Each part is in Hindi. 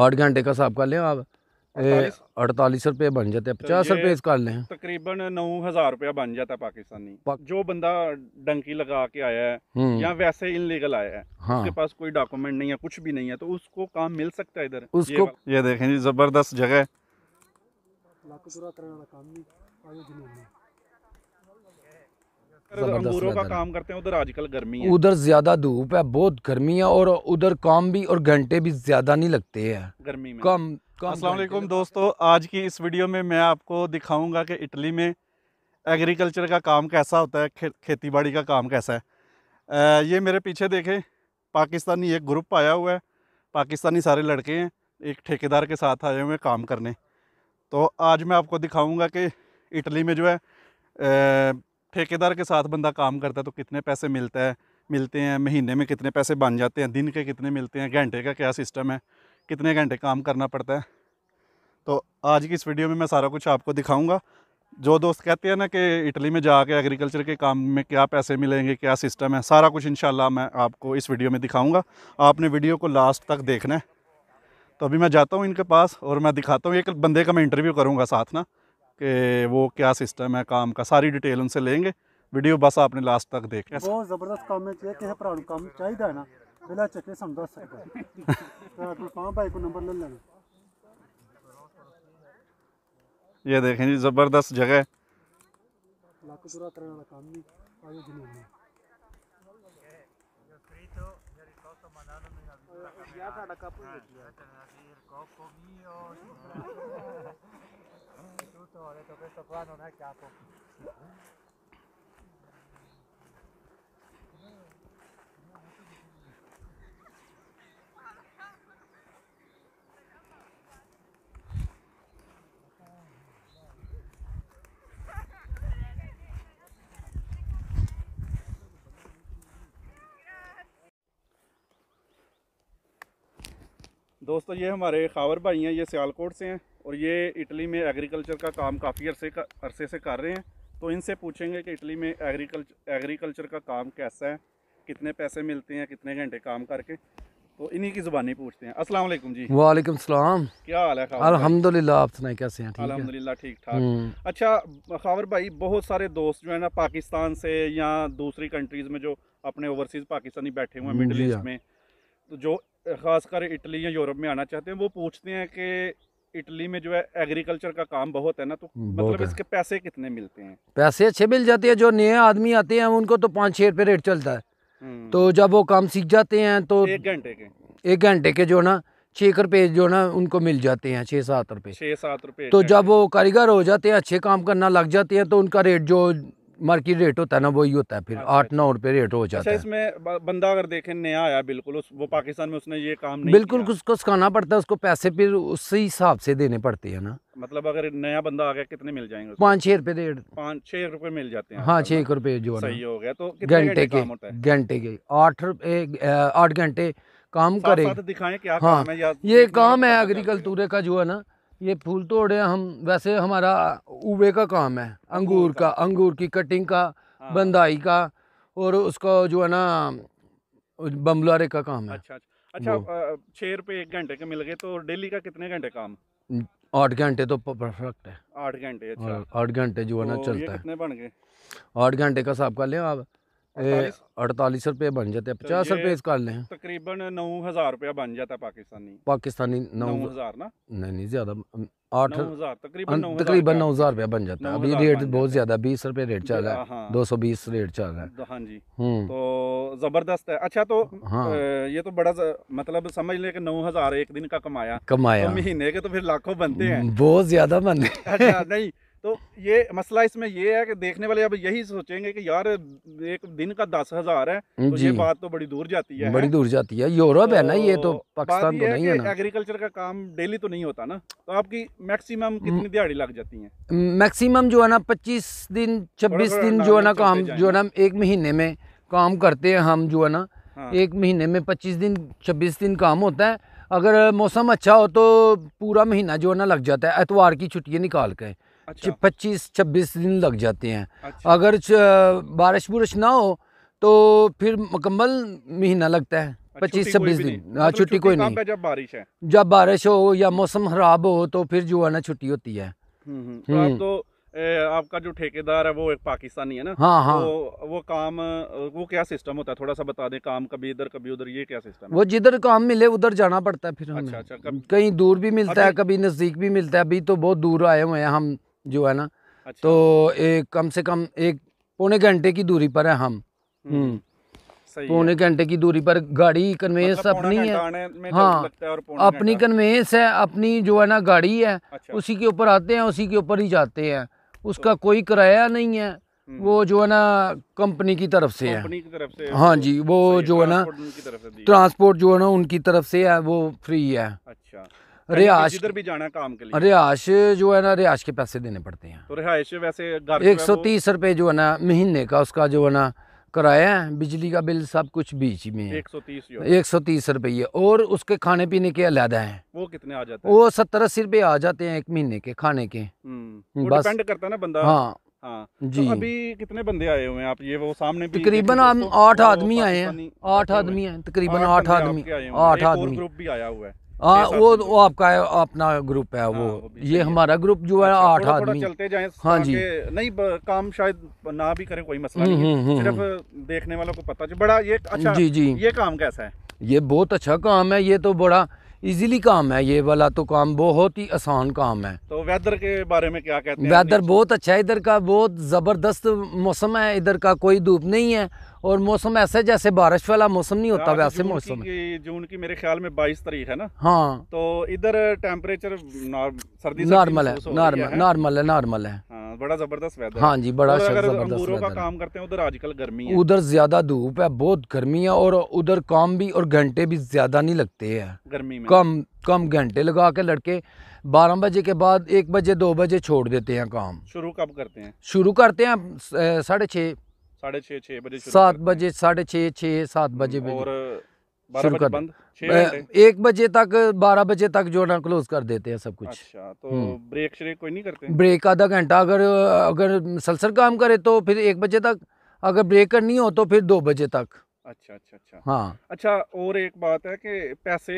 आठ घंटे का हिसाब कर लें आप अड़तालीस रुपये बन जाते हैं तो पचास रुपये कर लें तकरीबन नौ हज़ार रुपया बन जाता है पाकिस्तानी पाक... जो बंदा डंकी लगा के आया है हम्म। या वैसे इनलीगल आया है हाँ। उसके पास कोई डॉक्यूमेंट नहीं है कुछ भी नहीं है तो उसको काम मिल सकता है इधर उसको ये, ये देखें जी जबरदस्त जगह है अंगूरों का काम करते हैं उधर आजकल गर्मी है उधर ज्यादा धूप है बहुत गर्मी है और उधर काम भी और घंटे भी ज्यादा नहीं लगते हैं गर्मी में कम असलम दोस्तों आज की इस वीडियो में मैं आपको दिखाऊंगा कि इटली में एग्रीकल्चर का काम कैसा होता है खे, खेती बाड़ी का काम कैसा है ये मेरे पीछे देखें पाकिस्तानी एक ग्रुप आया हुआ है पाकिस्तानी सारे लड़के हैं एक ठेकेदार के साथ आए हुए काम करने तो आज मैं आपको दिखाऊंगा कि इटली में जो है ठेकेदार के साथ बंदा काम करता है तो कितने पैसे मिलता है मिलते हैं महीने में कितने पैसे बन जाते हैं दिन के कितने मिलते हैं घंटे का क्या सिस्टम है कितने घंटे काम करना पड़ता है तो आज की इस वीडियो में मैं सारा कुछ आपको दिखाऊंगा जो दोस्त कहते हैं ना कि इटली में जाके एग्रीकल्चर के काम में क्या पैसे मिलेंगे क्या सिस्टम है सारा कुछ इन मैं आपको इस वीडियो में दिखाऊंगा आपने वीडियो को लास्ट तक देखना है तो अभी मैं जाता हूँ इनके पास और मैं दिखाता हूँ एक बंदे का मैं इंटरव्यू करूँगा साथ ना कि वो क्या सिस्टम है काम का सारी डिटेल उनसे लेंगे वीडियो बस आपने लास्ट तक देख लिया बहुत जबरदस्त काम है चाहिए किसी पुराना काम चाहिए ना पहला चेक के समझ सकता है तो कौन भाई को नंबर ले लेना ये देखें जी जबरदस्त जगह sotto mandandomi vita. video camera. la capo eh, una circo, mio. Tutto, ho detto questo qua non è capo. दोस्तों ये हमारे खावर भाई हैं ये सियालकोट से हैं और ये इटली में एग्रीकल्चर का काम काफ़ी अरसे का अरसे से कर रहे हैं तो इनसे पूछेंगे कि इटली में एग्रीकल्चर एग्रीकल्चर का काम कैसा है कितने पैसे मिलते हैं कितने घंटे काम करके तो इन्हीं की जुबानी पूछते हैं अस्सलाम वालेकुम जी वालेकुम सलाम क्या हाल है अलहमदिल्ला आप सुनाए कैसे हैं अलहमदिल्ला ठीक ठाक हम्म। अच्छा खावर भाई बहुत सारे दोस्त जो है ना पाकिस्तान से या दूसरी कंट्रीज़ में जो अपने ओवरसीज़ पाकिस्तानी बैठे हुए हैं मिडल ईस्ट हाँ। में तो जो ख़ासकर इटली या यूरोप में आना चाहते हैं वो पूछते हैं कि इटली में जो है एग्रीकल्चर का काम बहुत है ना तो मतलब इसके पैसे कितने मिलते हैं पैसे अच्छे मिल जाते हैं जो नए आदमी आते हैं उनको तो पाँच छः रुपये रेट चलता है हम्म। तो जब वो काम सीख जाते हैं तो एक घंटे के एक घंटे के जो ना छः रुपये जो ना उनको मिल जाते हैं छः सात रुपये छः सात रुपये तो जब वो कारीगर हो जाते हैं अच्छे काम करना लग जाते हैं तो उनका रेट जो मार्केट रेट होता है ना वही होता है फिर अच्छा, आठ नौ अच्छा। रुपए रेट हो जाता अच्छा, है इसमें बंदा अगर देखें नया आया बिल्कुल उस वो पाकिस्तान में उसने ये काम नहीं बिल्कुल उसको सिखाना पड़ता है उसको पैसे फिर उसी हिसाब से देने पड़ते हैं ना मतलब अगर नया बंदा आ गया कितने मिल जाएंगे पाँच छह रुपए रेट पाँच छह रुपए मिल जाते हैं हाँ एक रुपए जो सही हो गया तो घंटे के घंटे के आठ रुपए आठ घंटे काम करे दिखाए क्या हाँ ये काम है एग्रीकल्चर का जो है ना ये फूल तोड़े हम वैसे हमारा उबे का काम है अंगूर का अंगूर की कटिंग का हाँ। बंदाई का और उसका जो है ना बम्बलारे का काम है अच्छा अच्छा अच्छा एक घंटे के मिल गए तो डेली का कितने घंटे काम आठ घंटे तो परफेक्ट है आठ घंटे अच्छा आठ घंटे जो है ना तो चलता है आठ घंटे का साहब कर लें आप अड़तालीस रुपये बन जाते हैं तो पचास रुपये इसका लें तकरीबन नौ हज़ार रुपया बन जाता है पाकिस्तानी पाकिस्तानी नौ हज़ार ना नहीं नहीं ज़्यादा आठ तकरीबन नौ हज़ार रुपया बन जाता है अभी रेट बहुत ज़्यादा बीस रुपये रेट चल रहा है हाँ। दो सौ बीस रेट चल रहा है हाँ जी हम्म। तो ज़बरदस्त है अच्छा तो हाँ ये तो बड़ा मतलब समझ लें कि नौ हज़ार एक दिन का कमाया कमाया तो महीने के तो फिर लाखों बनते हैं बहुत ज़्यादा बनते अच्छा नहीं तो ये मसला इसमें ये है कि देखने वाले अब यही सोचेंगे कि यार एक दिन का दस हजार है तो ये बात तो बड़ी दूर जाती है बड़ी दूर जाती है यूरोप तो है ना ये तो, तो पाकिस्तान तो नहीं है ना एग्रीकल्चर का काम डेली तो नहीं होता ना तो आपकी मैक्सिमम कितनी दिहाड़ी लग जाती है मैक्सिमम जो है ना पच्चीस दिन छब्बीस दिन जो है ना काम जो है ना एक महीने में काम करते हैं हम जो है ना हाँ। एक महीने में पच्चीस दिन छब्बीस दिन काम होता है अगर मौसम अच्छा हो तो पूरा महीना जो है ना लग जाता है एतवार की छुट्टियाँ निकाल के अच्छा। पच्चीस छब्बीस दिन लग जाते हैं अच्छा। अगर बारिश बुरश ना हो तो फिर मुकम्मल महीना लगता है अच्छा, पच्चीस छब्बीस दिन हाँ, मतलब छुट्टी कोई नहीं जब बारिश है जब बारिश हो या मौसम खराब हो तो फिर जो है ना छुट्टी होती है हम्म, हम्म। तो हम्म। तो, ए, आपका जो ठेकेदार है वो एक पाकिस्तानी है ना हाँ हाँ तो वो काम वो क्या सिस्टम होता है थोड़ा सा बता दें काम कभी इधर कभी उधर ये क्या सिस्टम है? वो जिधर काम मिले उधर जाना पड़ता है फिर हमें अच्छा, अच्छा, कभी... कहीं दूर भी मिलता है कभी नज़दीक भी मिलता है अभी तो बहुत दूर आए हुए हैं हम जो है ना अच्छा। तो एक कम से कम एक पौने घंटे की दूरी पर है हम हम्म। हम्म। पौने घंटे की दूरी पर गाड़ी कन्वेंस मतलब अपनी है तो हाँ अपनी कन्वेंस है अपनी जो है ना गाड़ी है अच्छा। उसी के ऊपर आते हैं उसी के ऊपर ही जाते हैं उसका तो, कोई किराया नहीं है हम्म। वो जो है ना कंपनी की तरफ से है हाँ जी वो जो है ना ट्रांसपोर्ट जो है ना उनकी तरफ से है वो फ्री है रिहायश भी जाना काम के लिए रिहायश जो है ना रिहायश के पैसे देने पड़ते हैं तो रिहायश वैसे एक सौ तीस रुपये जो है ना महीने का उसका जो है ना कराया है बिजली का बिल सब कुछ बीच में एक सौ तीस एक सौ तीस रुपये और उसके खाने पीने के अलहदा हैं वो कितने आ जाते हैं वो सत्तर अस्सी रुपये आ जाते हैं एक महीने के खाने के हम्म, बस करता ना बंदा हाँ हाँ तो जी तो अभी कितने बंदे आए हुए हैं आप ये वो सामने तकरीबन हम आठ आदमी आए हैं आठ आदमी हैं तकरीबन आठ आदमी आठ आदमी ग्रुप भी आया हुआ है आ, वो वो आपका है, अपना ग्रुप है वो, हाँ, वो ये हमारा ग्रुप जो है अच्छा, आठ आदमी चलते जाए हाँ जी नहीं काम शायद ना भी करें कोई मसला हम्म, नहीं है हम्म, सिर्फ हम्म। देखने वालों को पता बड़ा ये अच्छा जी जी ये काम कैसा है ये बहुत अच्छा काम है ये तो बड़ा इजीली काम है ये वाला तो काम बहुत ही आसान काम है तो वेदर के बारे में क्या कहते हैं वेदर बहुत अच्छा है इधर का बहुत ज़बरदस्त मौसम है इधर का कोई धूप नहीं है और मौसम ऐसे जैसे बारिश वाला मौसम नहीं होता वैसे मौसम जून की मेरे ख्याल में बाईस तारीख है ना हाँ तो इधर टेम्परेचर सर्दी नॉर्मल है नॉर्मल है नॉर्मल है हाँ, बड़ा जबरदस्त वेदर हाँ जी बड़ा जबरदस्त का काम करते हैं उधर आजकल गर्मी है उधर ज्यादा धूप है बहुत गर्मी है और उधर काम भी और घंटे भी ज्यादा नहीं लगते हैं गर्मी में कम कम घंटे लगा के लड़के बारह बजे के बाद एक बजे दो बजे छोड़ देते हैं काम शुरू कब करते हैं शुरू करते हैं साढ़े छः सात बजे साढ़े छः छः सात बजे शुरू कर एक बजे तक बारह बजे तक जो ना क्लोज कर देते हैं सब कुछ अच्छा तो ब्रेक हम्म। कोई नहीं करते ब्रेक आधा घंटा अगर अगर मुसलसल काम करे तो फिर एक बजे तक अगर ब्रेक करनी हो तो फिर दो बजे तक अच्छा अच्छा अच्छा हाँ अच्छा और एक बात है कि पैसे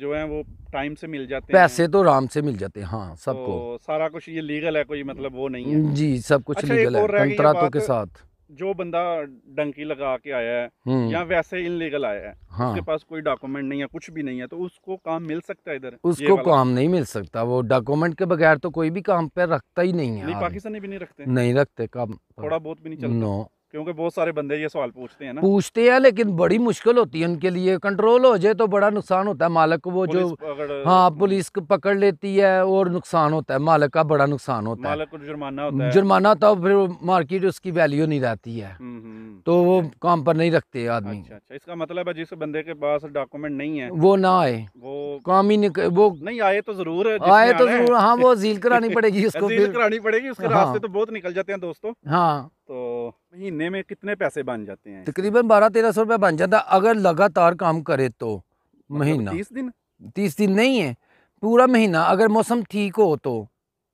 जो है वो टाइम से मिल जाते हैं तो आराम से मिल जाते हैं हाँ तो सबको तो सारा कुछ ये लीगल है कोई मतलब वो नहीं है जी सब कुछ अच्छा, लीगल है कंत्रातों के साथ जो बंदा डंकी लगा के आया है हम्म। या वैसे इनलीगल आया है हाँ। उसके पास कोई डॉक्यूमेंट नहीं है कुछ भी नहीं है तो उसको काम मिल सकता है इधर उसको काम नहीं मिल सकता वो डॉक्यूमेंट के बगैर तो कोई भी काम पे रखता ही नहीं है पाकिस्तानी भी नहीं रखते नहीं रखते काम थोड़ा बहुत भी नहीं चलता नो क्योंकि बहुत सारे बंदे ये सवाल पूछते हैं ना पूछते हैं लेकिन बड़ी मुश्किल होती है उनके लिए कंट्रोल हो जाए तो बड़ा नुकसान होता है मालक को वो जो हाँ पुलिस पकड़ लेती है और नुकसान होता है मालक का बड़ा नुकसान होता मालक है जुर्माना होता है जुर्माना होता तो है फिर मार्केट उसकी वैल्यू नहीं रहती है हम्म, हम्म। तो वो अच्छा। काम पर नहीं रखते आदमी अच्छा, अच्छा। इसका मतलब है जिस बंदे के पास डॉक्यूमेंट नहीं है वो ना आए वो काम ही वो नहीं आए तो जरूर आए तो जरूर हाँ वो झील करानी पड़ेगी उसको करानी पड़ेगी उसके हाँ। रास्ते तो बहुत निकल जाते हैं दोस्तों हाँ तो महीने में कितने पैसे बन जाते हैं तकरीबन बारह तेरह सौ रुपया बन जाता है अगर लगातार काम करे तो मतलब महीना तीस दिन तीस दिन नहीं है पूरा महीना अगर मौसम ठीक हो तो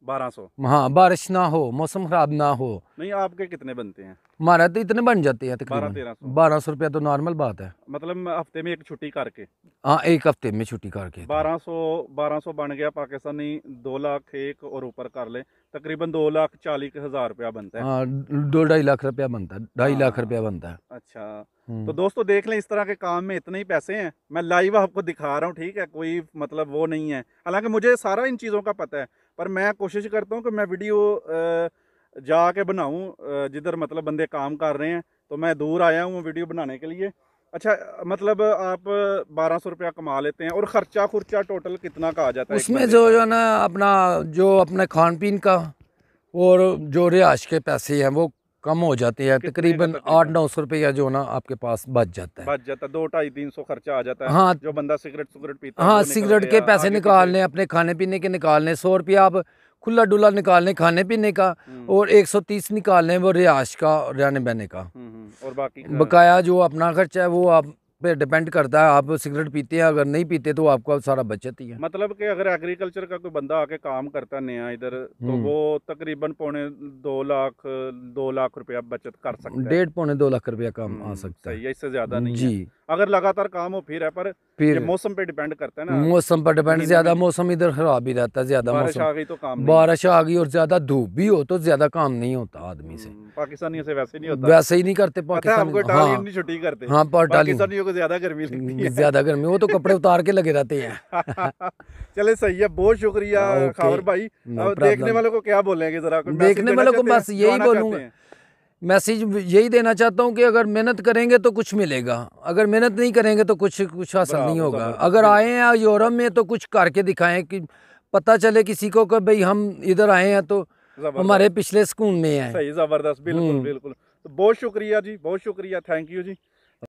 बारह सौ हाँ बारिश ना हो मौसम खराब ना हो नहीं आपके कितने बनते हैं हमारा तो इतने बन जाते हैं तकरीबन बारह सौ रुपया तो नॉर्मल बात है मतलब हफ्ते में एक छुट्टी करके हाँ एक हफ्ते में छुट्टी करके बारह सौ बारह सौ बन गया पाकिस्तानी दो लाख एक और ऊपर कर ले तकरीबन दो लाख चालीस हजार रुपया बनता है हाँ, दो ढाई लाख रुपया बनता है ढाई हाँ, लाख हाँ। रुपया बनता है अच्छा हम्म। तो दोस्तों देख लें इस तरह के काम में इतने ही पैसे हैं मैं लाइव आपको दिखा रहा हूँ ठीक है कोई मतलब वो नहीं है हालांकि मुझे सारा इन चीज़ों का पता है पर मैं कोशिश करता हूँ कि मैं वीडियो जा के बनाऊँ जिधर मतलब बंदे काम कर रहे हैं तो मैं दूर आया हूँ वीडियो बनाने के लिए अच्छा मतलब आप बारह सौ रुपया कमा लेते हैं और ख़र्चा खुर्चा टोटल कितना का आ जाता है उसमें जो जो ना अपना जो अपने खान पीन का और जो रिहाश के पैसे हैं वो कम हो जाती है तकरीबन आठ नौ सौ रुपया जो ना आपके पास बच जाता है बच जाता है दो ढाई तीन सौ खर्चा आ जाता है हाँ जो बंदा सिगरेट सुगरेट पीता हाँ सिगरेट के पैसे निकालने अपने खाने पीने के निकालने सौ रुपया आप खुला डुला निकालने खाने पीने का हम्म। और 130 निकालने वो रिहाश का रहने बहने का हम्म, हम्म, और बाकी बकाया जो अपना खर्चा है वो आप पे डिपेंड करता है आप सिगरेट पीते हैं अगर नहीं पीते तो आपका सारा बचत ही है मतलब कि अगर एग्रीकल्चर का कोई बंदा आके काम करता नया इधर तो हम्म। वो तकरीबन पौने दो लाख दो लाख रुपया बचत कर सकता है डेढ़ पौने दो लाख रुपया काम आ हम्म, सकता है इससे ज्यादा नहीं जी अगर लगातार काम हो फिर है पर फिर मौसम पे डिपेंड करता है ना मौसम पर डिपेंड ज्यादा मौसम इधर खराब ही रहता है ज्यादा बारिश आ गई तो काम बारिश आ गई और ज्यादा धूप भी हो तो ज्यादा काम नहीं होता आदमी से हम्म, पाकिस्तानियों से वैसे नहीं होता वैसे ही नहीं करते पाकिस्तान हाँ। छुट्टी करते हाँ पाकिस्तानियों को ज्यादा गर्मी हम्म, लगती है ज्यादा गर्मी वो तो कपड़े उतार के लगे रहते हैं चले सही है बहुत शुक्रिया खबर भाई देखने वालों को क्या बोलेंगे जरा देखने वालों को बस यही बोलूंगा मैसेज यही देना चाहता हूँ कि अगर मेहनत करेंगे तो कुछ मिलेगा अगर मेहनत नहीं करेंगे तो कुछ कुछ हासिल नहीं होगा अगर आए हैं यूरोप में तो कुछ करके दिखाएं कि पता चले किसी को कि भाई हम इधर आए हैं तो हमारे पिछले सुकून में है ज़बरदस्त बिल्कुल हम्म। बिल्कुल तो बहुत शुक्रिया जी बहुत शुक्रिया थैंक यू जी